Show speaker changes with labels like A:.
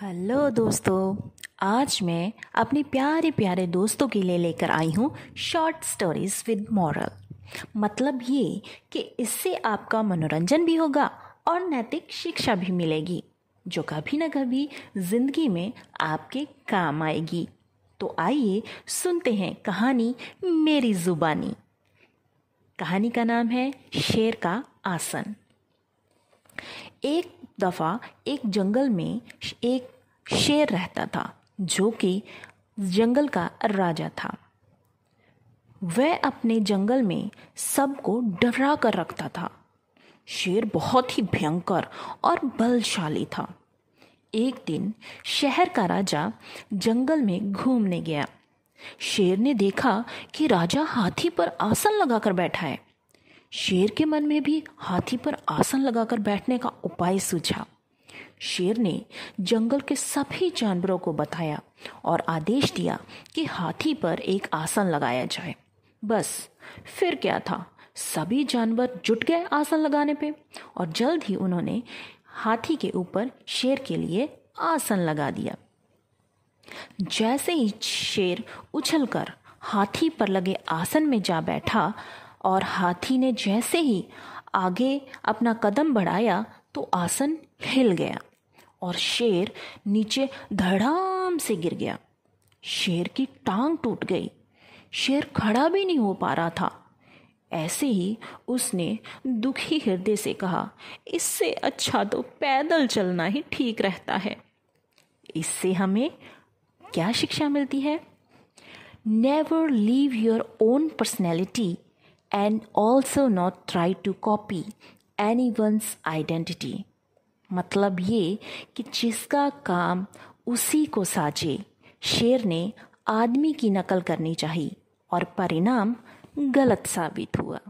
A: hello दोस्तों आज मैं अपने प्यारे प्यारे दोस्तों के लिए लेकर आई हूँ शॉर्ट स्टोरीज विद मॉरल मतलब ये कि इससे आपका मनोरंजन भी होगा और नैतिक शिक्षा भी मिलेगी जो कभी ना कभी जिंदगी में आपके काम आएगी तो आइए सुनते हैं कहानी मेरी जुबानी कहानी का नाम है शेर का आसन एक दफ़ा एक जंगल में एक शेर रहता था जो कि जंगल का राजा था वह अपने जंगल में सबको डरा कर रखता था शेर बहुत ही भयंकर और बलशाली था एक दिन शहर का राजा जंगल में घूमने गया शेर ने देखा कि राजा हाथी पर आसन लगाकर बैठा है शेर के मन में भी हाथी पर आसन लगाकर बैठने का उपाय सूझा शेर ने जंगल के सभी जानवरों को बताया और आदेश दिया कि हाथी पर एक आसन लगाया जाए बस फिर क्या था सभी जानवर जुट गए आसन लगाने पे और जल्द ही उन्होंने हाथी के ऊपर शेर के लिए आसन लगा दिया जैसे ही शेर उछलकर हाथी पर लगे आसन में जा बैठा और हाथी ने जैसे ही आगे अपना कदम बढ़ाया तो आसन हिल गया और शेर नीचे धड़ाम से गिर गया शेर की टांग टूट गई शेर खड़ा भी नहीं हो पा रहा था ऐसे ही उसने दुखी हृदय से कहा इससे अच्छा तो पैदल चलना ही ठीक रहता है इससे हमें क्या शिक्षा मिलती है never leave your own personality and also not try to copy any one's identity मतलब ये कि जिसका काम उसी को साजे शेर ने आदमी की नकल करनी चाहिए और परिणाम गलत साबित हुआ